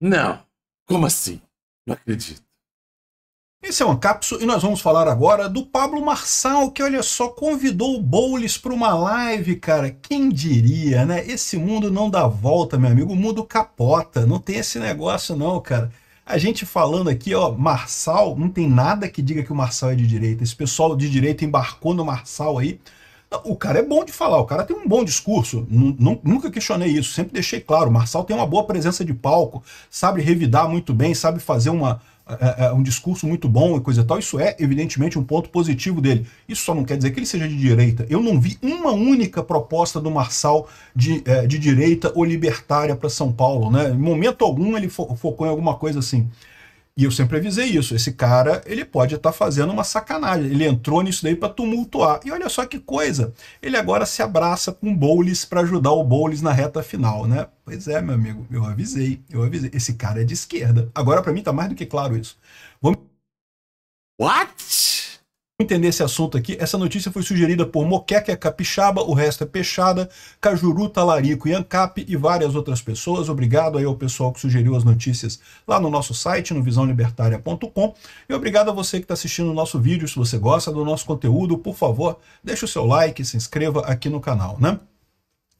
Não. Como assim? Não acredito. Esse é o Ancapso e nós vamos falar agora do Pablo Marçal, que olha só, convidou o Bowles para uma live, cara. Quem diria, né? Esse mundo não dá volta, meu amigo. O mundo capota. Não tem esse negócio, não, cara. A gente falando aqui, ó, Marçal, não tem nada que diga que o Marçal é de direita. Esse pessoal de direita embarcou no Marçal aí o cara é bom de falar, o cara tem um bom discurso, nunca questionei isso, sempre deixei claro. O Marçal tem uma boa presença de palco, sabe revidar muito bem, sabe fazer uma, é, é, é, um discurso muito bom e coisa e tal. Isso é, evidentemente, um ponto positivo dele. Isso só não quer dizer que ele seja de direita. Eu não vi uma única proposta do Marçal de, é, de direita ou libertária para São Paulo. Né? Em momento algum ele fo focou em alguma coisa assim. E eu sempre avisei isso. Esse cara, ele pode estar tá fazendo uma sacanagem. Ele entrou nisso daí para tumultuar. E olha só que coisa. Ele agora se abraça com o Bowles para ajudar o Bowles na reta final, né? Pois é, meu amigo. Eu avisei. Eu avisei. Esse cara é de esquerda. Agora, para mim, tá mais do que claro isso. Vamos... What? entender esse assunto aqui, essa notícia foi sugerida por Moqueca Capixaba, o resto é Peixada, Cajuru, Talarico, Ancap e várias outras pessoas. Obrigado aí ao pessoal que sugeriu as notícias lá no nosso site, no visãolibertária.com. E obrigado a você que está assistindo o nosso vídeo. Se você gosta do nosso conteúdo, por favor, deixe o seu like, se inscreva aqui no canal, né?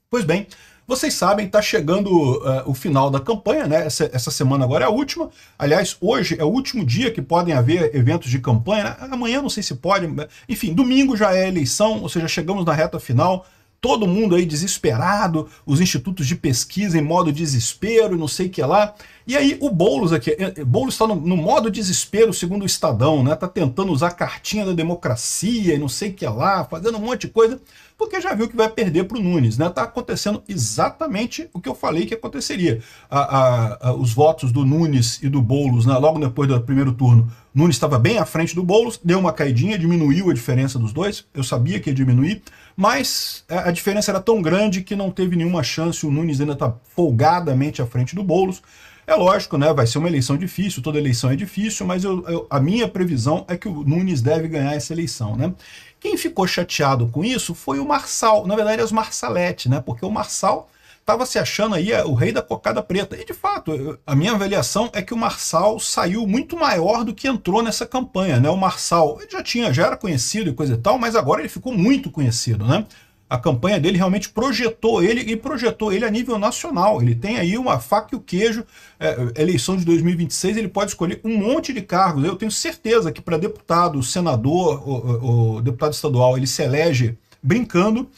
Pois bem, vocês sabem, está chegando uh, o final da campanha, né? Essa, essa, semana agora é a última. Aliás, hoje é o último dia que podem haver eventos de campanha. Né? Amanhã não sei se pode. Enfim, domingo já é eleição, ou seja, chegamos na reta final todo mundo aí desesperado, os institutos de pesquisa em modo desespero, não sei o que lá. E aí o Boulos aqui, eh, eh, Boulos está no, no, modo desespero, segundo o Estadão, né? Tá tentando usar a cartinha da democracia e não sei o que lá, fazendo um monte de coisa, porque já viu que vai perder para o Nunes, né? Tá acontecendo exatamente o que eu falei que aconteceria. A, a, a, os votos do Nunes e do Boulos, né? logo depois do primeiro turno, Nunes estava bem à frente do Boulos, deu uma caidinha, diminuiu a diferença dos dois, eu sabia que ia diminuir, mas a diferença era tão grande que não teve nenhuma chance, o Nunes ainda está folgadamente à frente do Boulos, é lógico, né? Vai ser uma eleição difícil, toda eleição é difícil, mas eu, eu, a minha previsão é que o Nunes deve ganhar essa eleição, né? Quem ficou chateado com isso foi o Marçal, na verdade, é os Marsalete, né? Porque o Marçal estava se achando aí é, o rei da cocada preta. E de fato, a minha avaliação é que o Marçal saiu muito maior do que entrou nessa campanha, né? O Marçal já tinha, já era conhecido e coisa e tal, mas agora ele ficou muito conhecido, né? a campanha dele realmente projetou ele e projetou ele a nível nacional. Ele tem aí uma faca e o queijo, é, eleição de 2026, ele pode escolher um monte de cargos. Eu tenho certeza que para deputado, senador, o, o, deputado estadual, ele se elege brincando.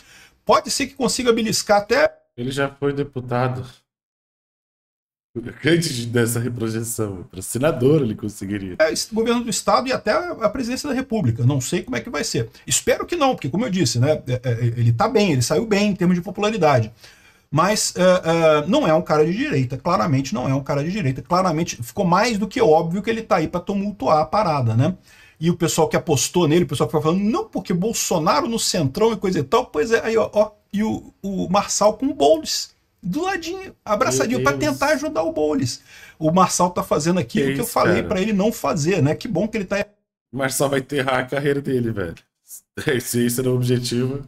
Pode ser que consiga beliscar até. Ele já foi deputado. antes dessa reprojeção, para senador ele conseguiria. É, governo do estado e até a presidência da república, não sei como é que vai ser. Espero que não, porque como eu disse, né, é, é, ele está bem, ele saiu bem em termos de popularidade. Mas uh, uh, não é um cara de direita, claramente não é um cara de direita, claramente ficou mais do que óbvio que ele está aí para tumultuar a parada, né? E o pessoal que apostou nele, o pessoal que foi falando, não, porque Bolsonaro no centrão e coisa e tal, pois é, aí ó, ó e o, o Marçal com o Boldes do ladinho, abraçadinho, para tentar ajudar o Bowles. O Marçal tá fazendo aqui o que eu falei para ele não fazer, né? Que bom que ele tá. O Marçal vai enterrar a carreira dele, velho. Se esse era o objetivo,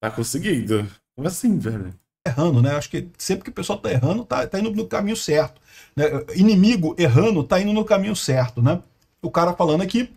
tá conseguindo. Como assim, velho? Errando, né? Acho que sempre que o pessoal tá errando, tá, tá indo no caminho certo. Né? Inimigo errando, tá indo no caminho certo, né? O cara falando aqui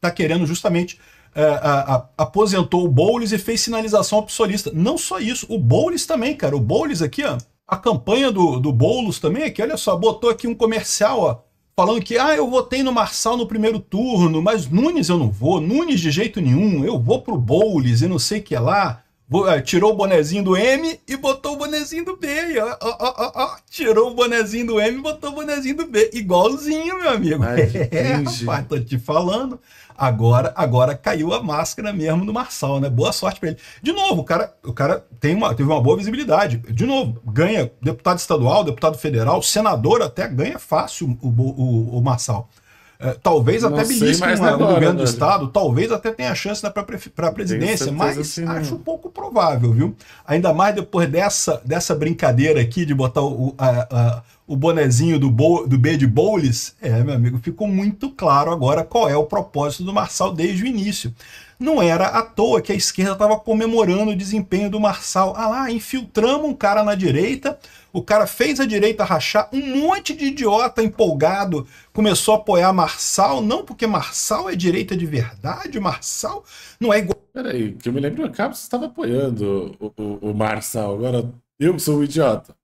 tá querendo justamente é, a, a, aposentou o Boulos e fez sinalização absolista. Não só isso, o Boulos também, cara. O Boulos aqui, ó, a campanha do, do Boulos também aqui, olha só, botou aqui um comercial, ó, falando que, ah, eu votei no Marçal no primeiro turno, mas Nunes eu não vou, Nunes de jeito nenhum, eu vou pro Boulos e não sei o que lá. É, tirou o bonezinho do M e botou o bonezinho do B. Ó, ó, ó, tirou o bonezinho do M e botou o bonezinho do B. Igualzinho, meu amigo. Ai, ah, é, rapaz, tô te falando. Agora, agora caiu a máscara mesmo do Marçal, né? Boa sorte para ele. De novo, o cara, o cara tem uma, teve uma boa visibilidade. De novo, ganha deputado estadual, deputado federal, senador até ganha fácil o, o, o Marçal. É, talvez não até belisque um, um né, governo do né? Estado, talvez até tenha chance né, para a presidência, mas acho um pouco provável, viu? Ainda mais depois dessa, dessa brincadeira aqui de botar o, a, a o bonezinho do, do B de Bowles, é, meu amigo, ficou muito claro agora qual é o propósito do Marçal desde o início. Não era à toa que a esquerda estava comemorando o desempenho do Marçal. Ah lá, infiltramos um cara na direita, o cara fez a direita rachar, um monte de idiota empolgado começou a apoiar Marçal, não porque Marçal é direita de verdade, Marçal não é igual. Peraí, que eu me lembro, Carlos estava apoiando o, o, o Marçal, agora eu que sou o idiota.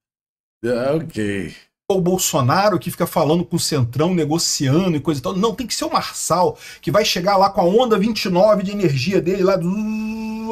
Ah, ok o Bolsonaro que fica falando com o Centrão, negociando e coisa e tal. Não, tem que ser o Marçal, que vai chegar lá com a onda 29 de energia dele lá. Do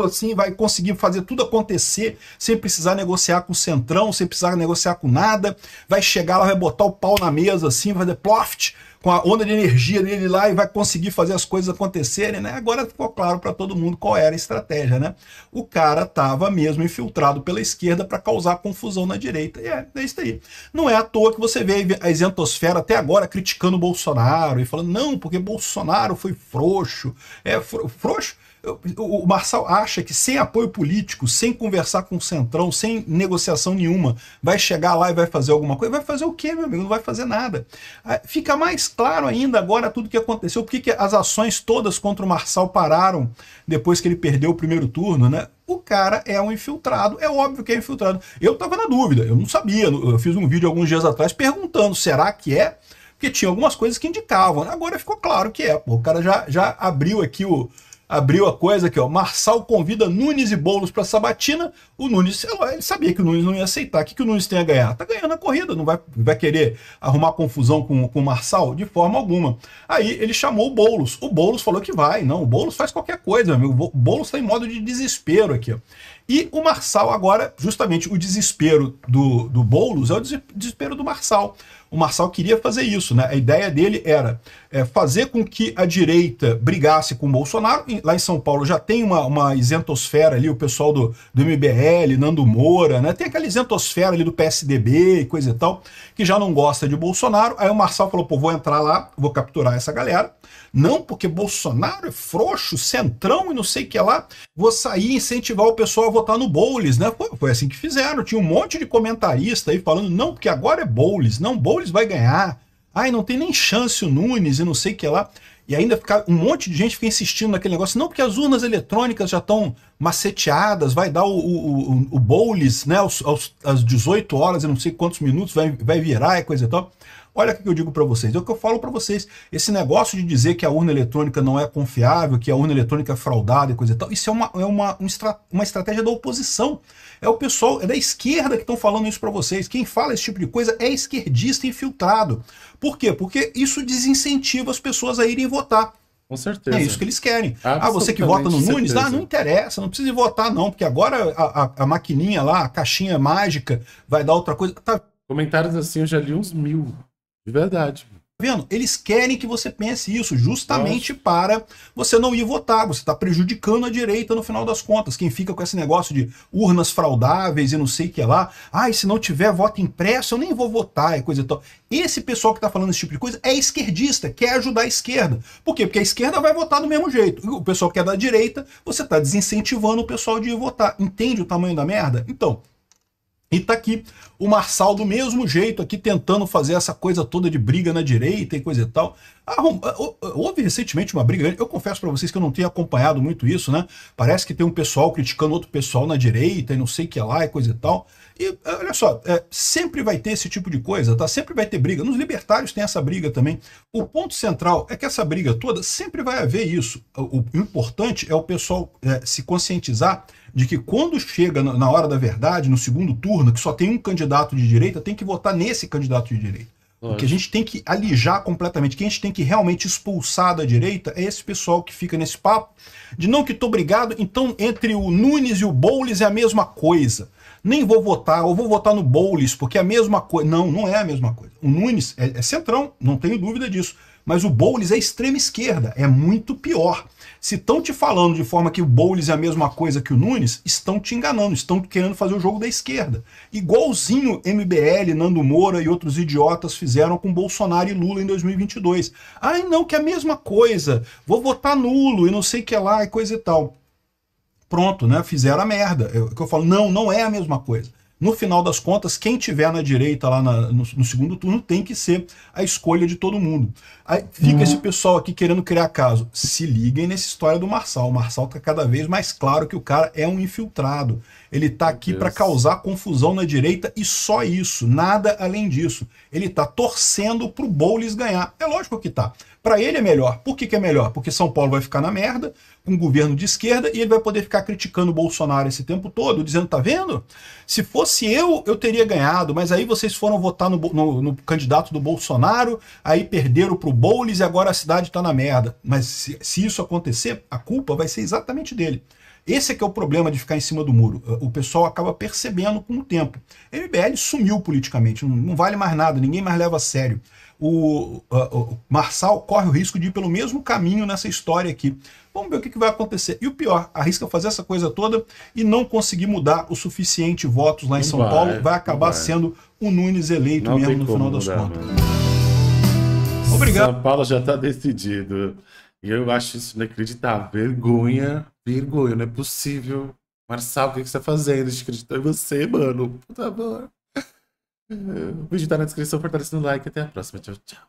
assim, vai conseguir fazer tudo acontecer sem precisar negociar com o Centrão, sem precisar negociar com nada. Vai chegar lá, vai botar o pau na mesa assim, vai fazer ploft com a onda de energia dele lá e vai conseguir fazer as coisas acontecerem, né? Agora ficou claro para todo mundo qual era a estratégia, né? O cara tava mesmo infiltrado pela esquerda para causar confusão na direita. E é, é isso aí. Não é à toa que você vê a isentosfera até agora criticando o Bolsonaro e falando, não, porque Bolsonaro foi frouxo. É, frouxo? o Marçal acha que sem apoio político, sem conversar com o Centrão, sem negociação nenhuma, vai chegar lá e vai fazer alguma coisa? Vai fazer o quê, meu amigo? Não vai fazer nada. Ah, fica mais claro ainda agora tudo o que aconteceu, Por que as ações todas contra o Marçal pararam depois que ele perdeu o primeiro turno, né? o cara é um infiltrado. É óbvio que é infiltrado. Eu estava na dúvida, eu não sabia. Eu fiz um vídeo alguns dias atrás perguntando: será que é? Porque tinha algumas coisas que indicavam. Né? Agora ficou claro que é. Pô, o cara já, já abriu aqui o, abriu a coisa aqui, ó. Marçal convida Nunes e Boulos para Sabatina. O Nunes, ele sabia que o Nunes não ia aceitar. O que, que o Nunes tem a ganhar? Tá ganhando a corrida, não vai, vai querer arrumar confusão com, com o Marçal? De forma alguma. Aí ele chamou o Boulos. O Boulos falou que vai. Não, o Boulos faz qualquer coisa, meu amigo. O Boulos está em modo de desespero aqui, ó. E o Marçal agora, justamente o desespero do, do Boulos é o desespero do Marçal o Marçal queria fazer isso, né? A ideia dele era é, fazer com que a direita brigasse com o Bolsonaro. Lá em São Paulo já tem uma, uma isentosfera ali, o pessoal do, do MBL, Nando Moura, né? Tem aquela isentosfera ali do PSDB e coisa e tal, que já não gosta de Bolsonaro. Aí o Marçal falou, pô, vou entrar lá, vou capturar essa galera. Não, porque Bolsonaro é frouxo, centrão e não sei o que lá. Vou sair e incentivar o pessoal a votar no Boulos, né? Foi, foi assim que fizeram. Tinha um monte de comentarista aí falando, não, porque agora é Boulos. Não, Boulos Nunes vai ganhar. Ai, não tem nem chance o Nunes e não sei o que lá. E ainda fica, um monte de gente fica insistindo naquele negócio. Não, porque as urnas eletrônicas já estão maceteadas, vai dar o, o, o, o né, aos, aos, às 18 horas e não sei quantos minutos, vai, vai virar e coisa e tal. Olha o que eu digo para vocês, é o que eu falo para vocês. Esse negócio de dizer que a urna eletrônica não é confiável, que a urna eletrônica é fraudada e coisa e tal, isso é uma, é uma, um estra, uma estratégia da oposição. É o pessoal, é da esquerda que estão falando isso para vocês. Quem fala esse tipo de coisa é esquerdista infiltrado. Por quê? Porque isso desincentiva as pessoas a irem votar. Com certeza. É isso que eles querem. Ah, você que vota no Nunes, ah, não interessa, não precisa votar não, porque agora a, a, a, maquininha lá, a caixinha mágica, vai dar outra coisa. Tá... Comentários assim, eu já li uns mil. De verdade. Tá vendo? Eles querem que você pense isso, justamente Nossa. para você não ir votar. Você está prejudicando a direita no final das contas. Quem fica com esse negócio de urnas fraudáveis e não sei o que lá. Ai, ah, se não tiver voto impresso, eu nem vou votar e é coisa e tal. Esse pessoal que está falando esse tipo de coisa é esquerdista, quer ajudar a esquerda. Por quê? Porque a esquerda vai votar do mesmo jeito. O pessoal que é da direita, você está desincentivando o pessoal de ir votar. Entende o tamanho da merda? Então, e tá aqui o Marçal do mesmo jeito aqui tentando fazer essa coisa toda de briga na direita e coisa e tal. Ah, houve recentemente uma briga, eu confesso para vocês que eu não tenho acompanhado muito isso, né? Parece que tem um pessoal criticando outro pessoal na direita e não sei o que lá e coisa e tal. E ah, olha só, é, sempre vai ter esse tipo de coisa, tá? Sempre vai ter briga. Nos libertários tem essa briga também. O ponto central é que essa briga toda sempre vai haver isso. O, o importante é o pessoal é, se conscientizar de que quando chega na hora da verdade, no segundo turno, que só tem um candidato de direita, tem que votar nesse candidato de direita. Lógico. Porque a gente tem que alijar completamente. Quem a gente tem que realmente expulsar da direita é esse pessoal que fica nesse papo de não que tô obrigado, então entre o Nunes e o Boules é a mesma coisa. Nem vou votar, ou vou votar no Boules, porque é a mesma coisa. Não, não é a mesma coisa. O Nunes é, é centrão, não tenho dúvida disso. Mas o Boulos é extrema esquerda, é muito pior. Se estão te falando de forma que o Boulos é a mesma coisa que o Nunes, estão te enganando, estão querendo fazer o jogo da esquerda. Igualzinho MBL, Nando Moura e outros idiotas fizeram com Bolsonaro e Lula em 2022. Ai não, que é a mesma coisa, vou votar nulo e não sei o que lá e coisa e tal. Pronto, né? Fizeram a merda. Eu, é que eu falo, não, não é a mesma coisa no final das contas, quem tiver na direita lá na, no, no, segundo turno tem que ser a escolha de todo mundo. Aí fica uhum. esse pessoal aqui querendo criar caso. Se liguem nessa história do Marçal. O Marçal tá cada vez mais claro que o cara é um infiltrado. Ele tá aqui para causar confusão na direita e só isso, nada além disso. Ele tá torcendo pro Boulos ganhar. É lógico que tá. Para ele é melhor. Por que, que é melhor? Porque São Paulo vai ficar na merda, com um governo de esquerda, e ele vai poder ficar criticando o Bolsonaro esse tempo todo, dizendo, tá vendo? Se fosse se eu, eu teria ganhado, mas aí vocês foram votar no, no, no candidato do Bolsonaro, aí perderam pro Boulos e agora a cidade está na merda. Mas se, se isso acontecer, a culpa vai ser exatamente dele. Esse é que é o problema de ficar em cima do muro. O pessoal acaba percebendo com o tempo. O MBL sumiu politicamente, não vale mais nada, ninguém mais leva a sério. O, o Marçal corre o risco de ir pelo mesmo caminho nessa história aqui. Vamos ver o que, que vai acontecer. E o pior, arrisca fazer essa coisa toda e não conseguir mudar o suficiente votos lá em São vai, Paulo, vai acabar vai. sendo o Nunes eleito não mesmo no final das contas. Mano. Obrigado. São Paulo já está decidido. E eu acho isso inacreditável. Vergonha, vergonha, não é possível. Marçal, o que, que você tá fazendo? Acreditou em você, mano. Puta, mano. O vídeo tá na descrição, fortalecendo o like. Até a próxima. Tchau, tchau.